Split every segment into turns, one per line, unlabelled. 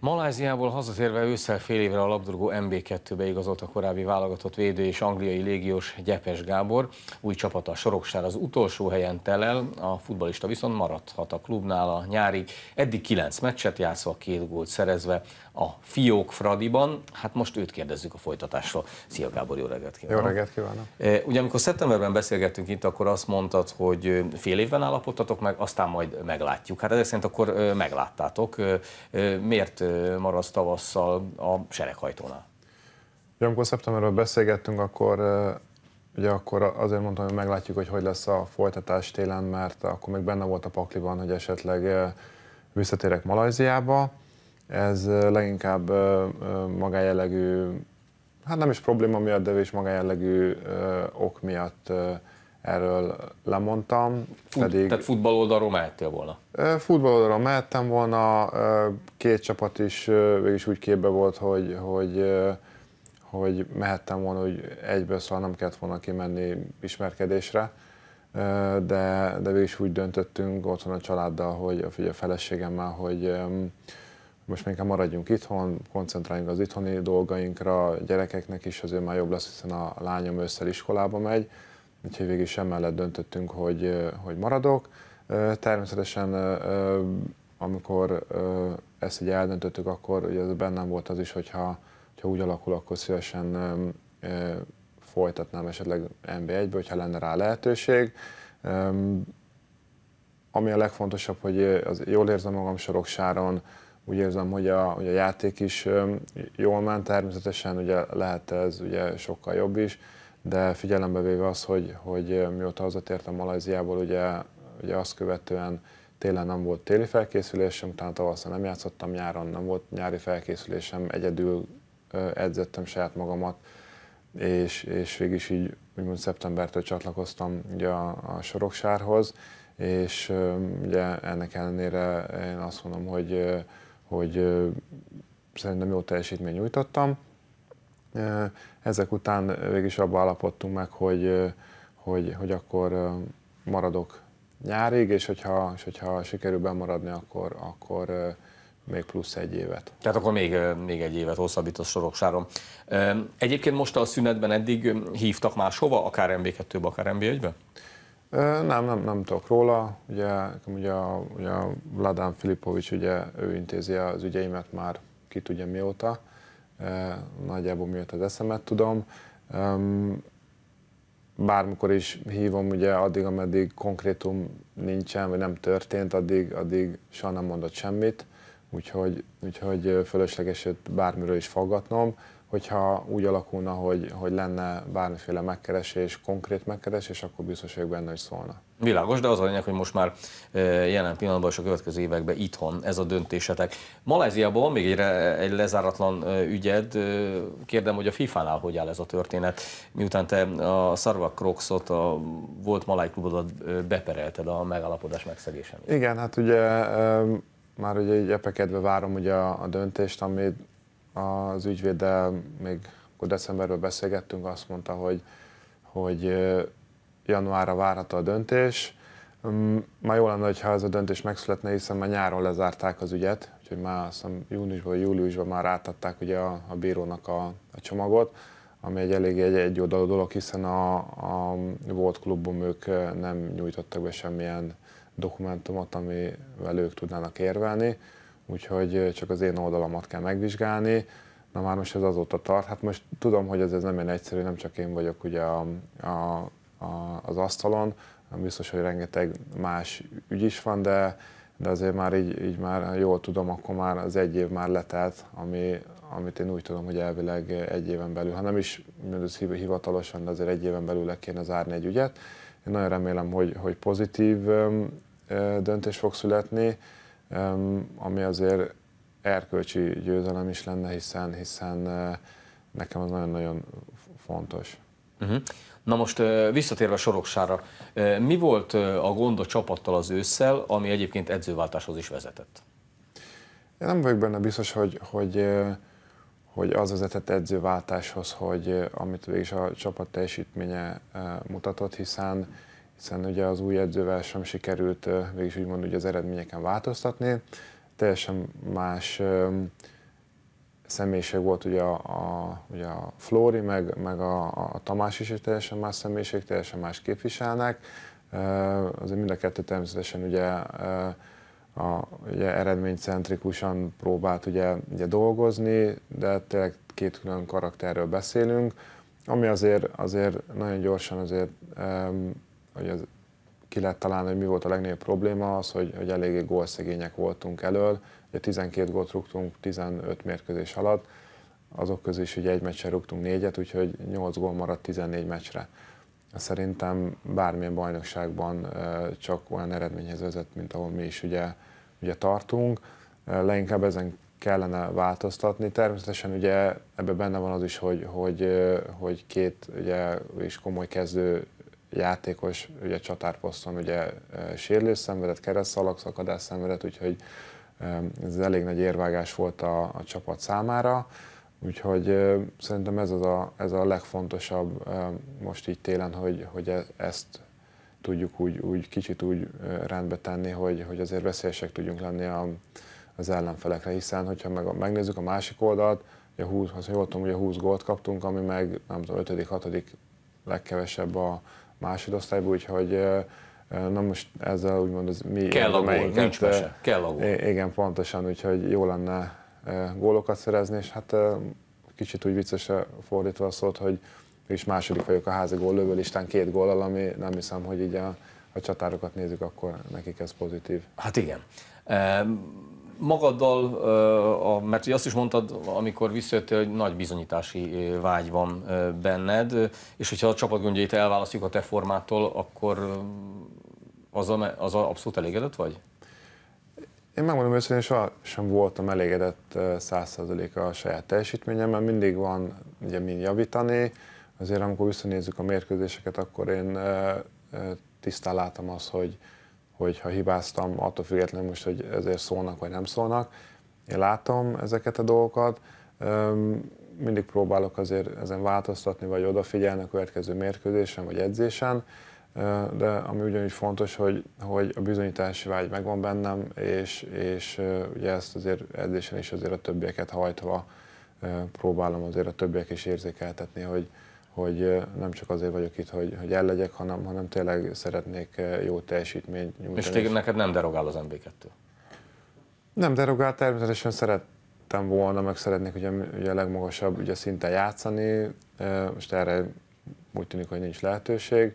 Maláziából hazatérve ősszel fél évre a labdarúgó MB2-be igazolt a korábbi válogatott védő és angliai légiós Gyepes Gábor. Új csapata a Soroksár az utolsó helyen telel, a futbalista viszont maradhat a klubnál a nyári. Eddig kilenc meccset játszva, két gólt szerezve a Fiók Fradiban. Hát most őt kérdezzük a folytatásról. Szia Gábor, jó reggelt kívánok! Jó reggelt kívánok! Eh, ugye amikor szeptemberben beszélgettünk itt, akkor azt mondtad, hogy eh, fél évben állapodtatok meg, aztán majd meglátjuk. Hát ezek szerint akkor eh, megláttátok. Miért marasz tavasszal a sereghajtónál.
Ja, amikor szeptemberről beszélgettünk, akkor ugye akkor azért mondtam, hogy meglátjuk, hogy hogy lesz a folytatás télen, mert akkor még benne volt a pakliban, hogy esetleg visszatérek Malajziába. Ez leginkább magájellegű, hát nem is probléma miatt, de is magájellegű ok miatt erről lemondtam. Fut, pedig,
tehát futball oldalról mehettél volna?
Futball oldalról mehettem volna, két csapat is végig úgy képbe volt, hogy, hogy, hogy mehettem volna hogy egyből, szóval nem kellett volna kimenni ismerkedésre, de, de végig úgy döntöttünk otthon a családdal, hogy, hogy a feleségemmel, hogy most még maradjunk itthon, koncentráljunk az itthoni dolgainkra, gyerekeknek is azért már jobb lesz, hiszen a lányom ősszel iskolába megy, úgyhogy végül sem mellett döntöttünk, hogy, hogy maradok. Természetesen amikor ezt így eldöntöttük, akkor ugye ez bennem volt az is, hogyha, hogyha úgy alakul, akkor szívesen folytatnám esetleg mb 1 ből hogyha lenne rá lehetőség. Ami a legfontosabb, hogy az, jól érzem magam soroksáron, úgy érzem, hogy a, hogy a játék is jól ment, természetesen ugye lehet ez ugye sokkal jobb is, de figyelembe véve az, hogy, hogy mióta hazatértem Malajziából, ugye, ugye azt követően télen nem volt téli felkészülésem, utána tavasszal nem játszottam, nyáron nem volt nyári felkészülésem, egyedül edzettem saját magamat, és, és végig is így úgymond szeptembertől csatlakoztam ugye a, a Soroksárhoz, és ugye ennek ellenére én azt mondom, hogy, hogy szerintem jó teljesítmény nyújtottam, ezek után végig is abban állapodtunk meg, hogy, hogy, hogy akkor maradok nyárig,
és hogyha, és hogyha sikerül bemaradni, akkor, akkor még plusz egy évet. Tehát akkor még, még egy évet hosszabbít a soroksáron. Egyébként most a szünetben eddig hívtak máshova, akár mb 2 akár mb 1
Nem, nem, nem tudok róla. Ugye, ugye, ugye Vladán Filipovics, ugye ő intézi az ügyeimet már ki tudja mióta nagyjából miért az eszemet tudom. Bármikor is hívom, ugye addig, ameddig konkrétum nincsen, vagy nem történt, addig, addig soha nem mondott semmit úgyhogy, úgyhogy fölösleges őt bármiről is faggatnom. Hogyha úgy alakulna, hogy, hogy lenne bármiféle megkeresés, konkrét megkeresés, akkor biztos vagyok benne, hogy szólna.
Világos, de az a lényeg, hogy most már jelen pillanatban és a következő években itthon ez a döntésetek. Maláziában van még egy, egy lezáratlan ügyed. Kérdem, hogy a FIFA-nál hogy áll ez a történet? Miután te a Sarvak Kroxot, a volt maláj klubodat beperelted a megállapodás megszegésen.
Igen, hát ugye már ugye így epekedve várom ugye a, a döntést, amit az ügyvéddel még akkor decemberben beszélgettünk, azt mondta, hogy, hogy januárra várható a döntés. Mm, ma jó lenne, ha ez a döntés megszületne, hiszen már nyáron lezárták az ügyet, úgyhogy már azt hiszem júniusban vagy júliusban már átadták ugye a, a bírónak a, a csomagot, ami egy elég egy oldalú dolog, hiszen a, a volt klubom ők nem nyújtottak be semmilyen dokumentumot, amivel ők tudnának érvelni, úgyhogy csak az én oldalamat kell megvizsgálni. Na már most ez azóta tart. Hát most tudom, hogy ez, ez nem ilyen egyszerű, nem csak én vagyok ugye a, a, a, az asztalon, biztos, hogy rengeteg más ügy is van, de, de azért már így, így már jól tudom, akkor már az egy év már letelt, ami, amit én úgy tudom, hogy elvileg egy éven belül, ha nem is hivatalosan, de azért egy éven belül le kéne zárni egy ügyet. Én nagyon remélem, hogy, hogy pozitív döntés fog születni, ami azért erkölcsi
győzelem is lenne, hiszen, hiszen nekem az nagyon-nagyon fontos. Uh-huh. Na most visszatérve Soroksára, mi volt a gond a csapattal az ősszel, ami egyébként edzőváltáshoz is vezetett?
Én nem vagyok benne biztos, hogy, hogy, hogy az vezetett edzőváltáshoz, hogy amit végig a csapat teljesítménye mutatott, hiszen hiszen ugye az új edzővel sem sikerült végig úgymond ugye az eredményeken változtatni. Teljesen más személyiség volt ugye a, a, ugye a Flóri, meg, meg a, a Tamás is, egy teljesen más személyiség, teljesen más képviselnek. Azért mind a kettő természetesen ugye a, ugye eredménycentrikusan próbált ugye, ugye dolgozni, de tényleg két külön karakterről beszélünk, ami azért, azért nagyon gyorsan azért um, hogy ez ki lehet találni, hogy mi volt a legnagyobb probléma, az, hogy, hogy eléggé gólszegények voltunk elől. Ugye 12 gólt rúgtunk 15 mérkőzés alatt, azok közül is ugye egy meccsen rúgtunk négyet, úgyhogy 8 gól maradt 14 meccsre. Szerintem bármilyen bajnokságban csak olyan eredményhez vezet, mint ahol mi is ugye, ugye tartunk. Leinkább ezen kellene változtatni. Természetesen ugye ebben benne van az is, hogy, hogy, hogy két ugye, és komoly kezdő játékos, ugye csatárposzton ugye e, sérülés szenvedett, keresztszalag szakadás szenvedett, úgyhogy e, ez elég nagy érvágás volt a, a csapat számára. Úgyhogy e, szerintem ez, az a, ez a legfontosabb most így télen, hogy, hogy ezt tudjuk úgy, úgy kicsit úgy rendbe tenni, hogy, hogy azért veszélyesek tudjunk lenni a, az ellenfelekre, hiszen hogyha meg, megnézzük a másik oldalt, ugye 20, ha jól tudom, ugye 20 gólt kaptunk, ami meg nem tudom, 5 6 legkevesebb a másodosztályba, úgyhogy na most ezzel úgymond az mi Kell a gól, hát, nincs mese, kell a gól. Igen, pontosan, úgyhogy jó lenne gólokat szerezni, és hát kicsit úgy vicces fordítva a szót, hogy és második vagyok a házi góllövő listán két góllal, ami nem hiszem, hogy így a, a csatárokat nézzük, akkor
nekik ez pozitív. Hát igen. Um magaddal, mert azt is mondtad, amikor visszajöttél, hogy nagy bizonyítási vágy van benned, és hogyha a csapatgondjait elválasztjuk a te formától, akkor az a, az a abszolút elégedett vagy?
Én megmondom őszintén, soha sem voltam elégedett százszerzaléka a saját teljesítményemmel, mindig van ugye mind javítani, azért amikor visszanézzük a mérkőzéseket, akkor én tisztán látom azt, hogy, hogy ha hibáztam, attól függetlenül most, hogy ezért szólnak vagy nem szólnak. Én látom ezeket a dolgokat, mindig próbálok azért ezen változtatni, vagy odafigyelni a következő mérkőzésen, vagy edzésen, de ami ugyanúgy fontos, hogy, hogy a bizonyítási vágy megvan bennem, és, és ugye ezt azért edzésen is azért a többieket hajtva próbálom azért a többiek is érzékeltetni, hogy, hogy nem csak azért vagyok itt, hogy, hogy ellegyek, hanem, hanem tényleg szeretnék jó teljesítményt nyújtani. És téged neked
nem derogál az MB2?
Nem derogál, természetesen szerettem volna, meg szeretnék ugye, ugye a legmagasabb ugye, szinten játszani, most erre úgy tűnik, hogy nincs lehetőség.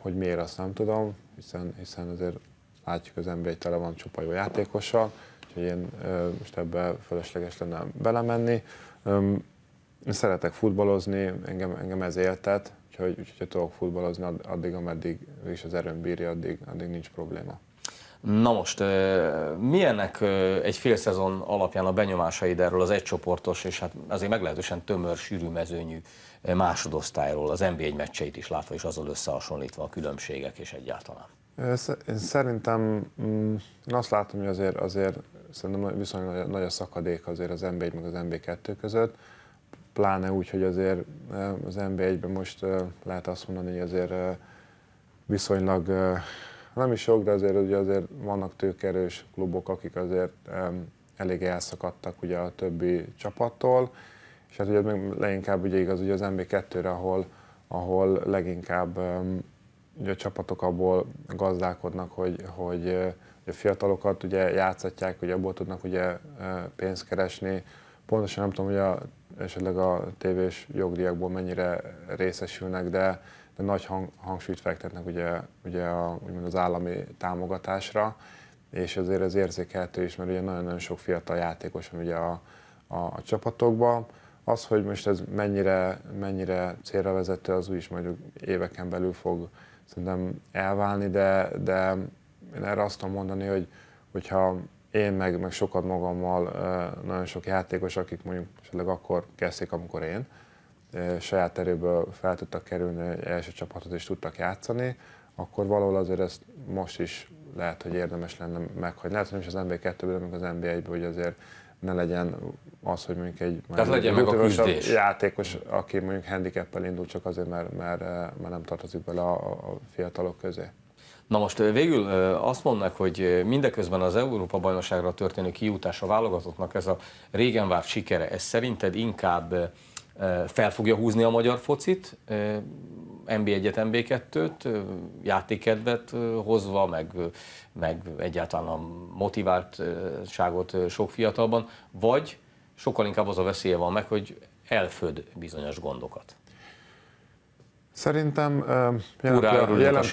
Hogy miért, azt nem tudom, hiszen, hiszen azért látjuk, az NBA tele van csupa jó játékossal, úgyhogy én most ebbe fölösleges lenne belemenni. Szeretek futballozni, engem, engem ez éltet, úgyhogy, úgyhogy tudok futballozni addig, ameddig is az erőm bírja,
addig, addig nincs probléma. Na most, milyenek egy fél szezon alapján a benyomásaid erről az egycsoportos, és hát azért meglehetősen tömör, sűrű mezőnyű másodosztályról, az NBA egy meccseit is látva, és azzal összehasonlítva a különbségek és egyáltalán?
Én szerintem mm, én azt látom, hogy azért, azért szerintem viszonylag nagy a szakadék azért az NBA meg az NBA 2 között pláne úgy, hogy azért az NB1-ben most lehet azt mondani, hogy azért viszonylag nem is sok, de azért, ugye azért vannak tőkerős klubok, akik azért elég elszakadtak ugye a többi csapattól, és hát ugye még leginkább ugye igaz ugye az nb 2 re ahol, ahol leginkább ugye a csapatok abból gazdálkodnak, hogy, hogy a fiatalokat ugye játszatják, hogy abból tudnak ugye pénzt keresni. Pontosan nem tudom, hogy a esetleg a tévés jogdíjakból mennyire részesülnek, de, de nagy hang, hangsúlyt fektetnek ugye, ugye a, úgymond az állami támogatásra, és azért ez érzékelhető is, mert ugye nagyon-nagyon sok fiatal játékos van ugye a, a, a csapatokban. Az, hogy most ez mennyire, mennyire célra vezető, az úgyis mondjuk éveken belül fog szerintem elválni, de, de én erre azt tudom mondani, hogy hogyha én meg, meg sokat magammal nagyon sok játékos, akik mondjuk esetleg akkor kezdték, amikor én, saját erőből fel tudtak kerülni első csapatot és tudtak játszani, akkor valahol azért ezt most is lehet, hogy érdemes lenne meghagyni. Lehet, hogy nem is az nb 2 ben meg az nb 1 ben hogy azért ne legyen az, hogy mondjuk egy Tehát legyen meg a játékos, aki mondjuk handicappel indul, csak azért, mert, mert, mert nem tartozik bele a, a fiatalok közé. Na
most végül azt mondnak, hogy mindeközben az Európa bajnokságra történő kijutás a válogatottnak ez a régen várt sikere, ez szerinted inkább fel fogja húzni a magyar focit, MB1-et, MB2-t, játékedvet hozva, meg, meg egyáltalán a motiváltságot sok fiatalban, vagy sokkal inkább az a veszélye van meg, hogy elföd bizonyos gondokat.
Szerintem jelen, jelen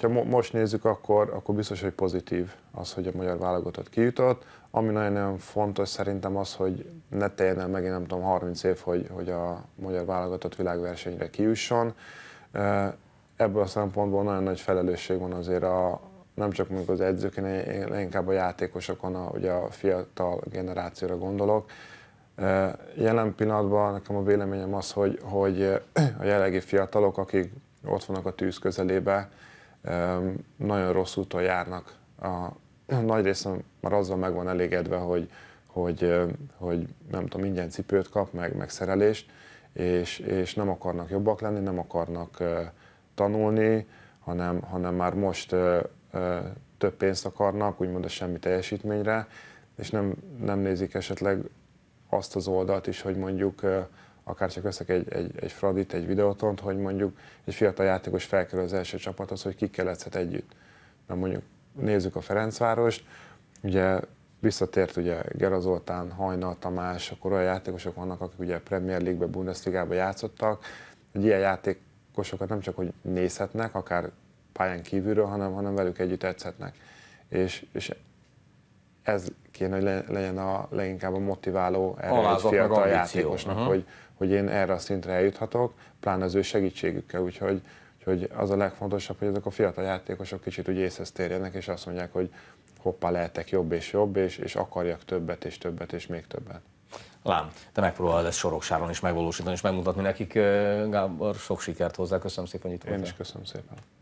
ha most nézzük, akkor, akkor biztos, hogy pozitív az, hogy a magyar válogatott kijutott. Ami nagyon-nagyon fontos szerintem az, hogy ne teljen el megint nem tudom 30 év, hogy, hogy a magyar válogatott világversenyre kijusson. Ebből a szempontból nagyon nagy felelősség van azért a, nem csak mondjuk az edzőkén, inkább a játékosokon, a, ugye a fiatal generációra gondolok, Jelen pillanatban nekem a véleményem az, hogy, hogy a jelenlegi fiatalok, akik ott vannak a tűz közelébe, nagyon rossz úton járnak. A nagy részem már azzal meg van elégedve, hogy, hogy, hogy nem tudom, ingyen cipőt kap, meg, meg szerelést, és, és nem akarnak jobbak lenni, nem akarnak tanulni, hanem, hanem már most több pénzt akarnak, úgymond a semmi teljesítményre, és nem, nem nézik esetleg azt az oldalt is, hogy mondjuk akár csak veszek egy, egy, egy Fradit, egy videótont, hogy mondjuk egy fiatal játékos felkerül az első csapathoz, hogy kikelezhet együtt. Na mondjuk nézzük a Ferencvárost, ugye visszatért ugye Gera Zoltán, Hajnal Tamás, akkor olyan játékosok vannak, akik ugye Premier League-be, Bundesliga-ba játszottak, hogy ilyen játékosokat nem csak hogy nézhetnek, akár pályán kívülről, hanem, hanem velük együtt edzhetnek. És, és ez kéne, hogy legyen a leginkább a motiváló erre a fiatal játékosnak, uh-huh. hogy, hogy én erre a szintre eljuthatok, pláne az ő segítségükkel, úgyhogy Úgyhogy az a legfontosabb, hogy ezek a fiatal játékosok kicsit úgy észhez térjenek, és azt mondják, hogy hoppá, lehetek jobb és jobb, és, és akarjak többet és
többet és még többet. Lám, te megpróbálod ezt Soroksáron is megvalósítani és megmutatni nekik. Eh, Gábor, sok sikert hozzá, köszönöm szépen, hogy itt voltál. Én is köszönöm szépen.